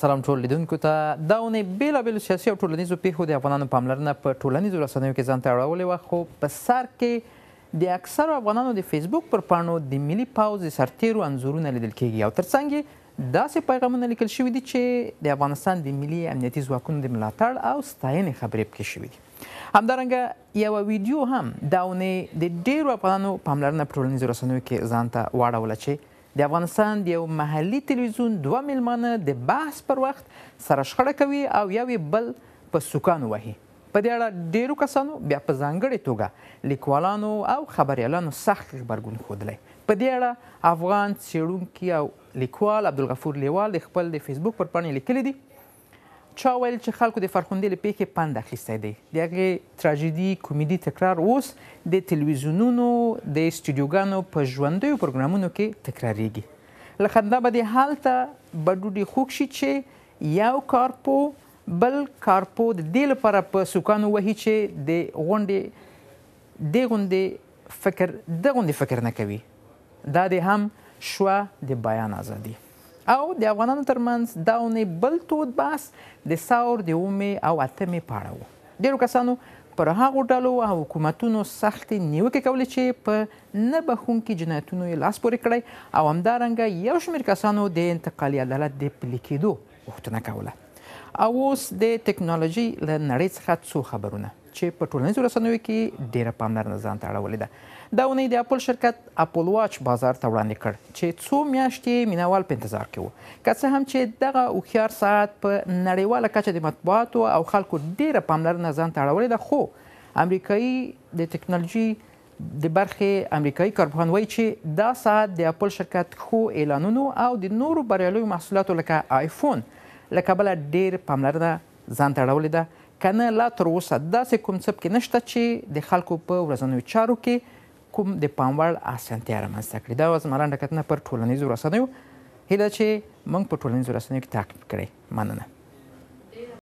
سلام ټول لیدونکو ته دا اونۍ بېلابېلو سیاسي او ټولنیزو پیښو د افغانانو پاملرنه په ټولنیزو رسنیو کې ځان ته اړولې وه خو په سر کې د اکثرو افغانانو د فیسبوک پر پاڼو د ملي پوځ د سرتیرو انځورونه لیدل کېږي او تر څنګ یې داسې پیغامونه لیکل شوي دي چې د افغانستان د ملي امنیتي ځواکونو د ملاتړ او ستاینې خبرې پکې شوي دي همدارنګه یوه ویډیو هم دا اونۍ د ډېرو افغانانو پاملرنه په ټولنیزو رسنیو کې ځان ته واړوله چې د افغانستان د یو محلي تلویزیون دوه میلمانه د بحث پر وخت سره شخړه کوي او یو بل په سوکان وهي په دې اړه ډیرو کسانو بیا په ځانګړې توګه لیکوالانو او خبريالانو سخت خبرګون ښودلی په دې اړه افغان څېړونکي او لیکوال عبدالغفور لیوال د خپل د فیسبوک پر پاڼې لیکلی دی چا ویل چې خلکو د فرخوندې لپاره پند اخیستی دی دغه تراژیدي کومیډي تکرار اوس د تلویزیونونو د استودیوګانو په ژوندۍ پروګرامونو کې تکراریږي لخندا به د حالت بډوډي خوښي چې یو کارپو بل کارپو د دې لپاره په سوکانو وهي چې د غونډې د غونډې فکر د غونډې فکر نه کوي دا د هم شوا د بیان ازادي او د افغانانو ترمنځ دا اونې بل تود باس د ثور د اومې او اتمې په اړه و ډېرو کسانو پر هغو ډلو او حکومتونو سخت نیوکې کولې چې په نه بخونکي جنایتونو یې لاس پورې کړی او همدارنګه یو شمېر کسانو د انتقالي عدالت د پلي کېدو غوښتنه کوله او اوس د ټکنالوژي له نړۍ څخه څو خبرونه چې په ټولنیزو رسنیو کې ډیره پاملرنه ځان ته اړولې ده دا ونې د اپل شرکت اپل واچ بازار ته وړاندې کړ چې څو میاشتې مینوال په انتظار کې وو که څه هم چې دغه اوخیار ساعت په نړیواله کچه د مطبوعاتو او خلکو ډیره پاملرنه ځان ته اړولې ده خو امریکایي د ټکنالوژي د برخې امریکایي کارپوهان وایي چې دا ساعت د اپل شرکت خو اعلانونو او د نورو بریالیو محصولاتو لکه آیفون لکه بل ډیر پاملرنه ځان ته اړولې ده کنه لا تر اوسه داسې کوم څه کې نشته چې د خلکو په ورځنیو چارو کې کوم د پاموړ اسانتیا رامنځته کړي دا زمران ډکتنه پر ټولنیزو رسنیو هیله چې موږ په ټولنیزو رسنیو کې تعقیب کړئ مننه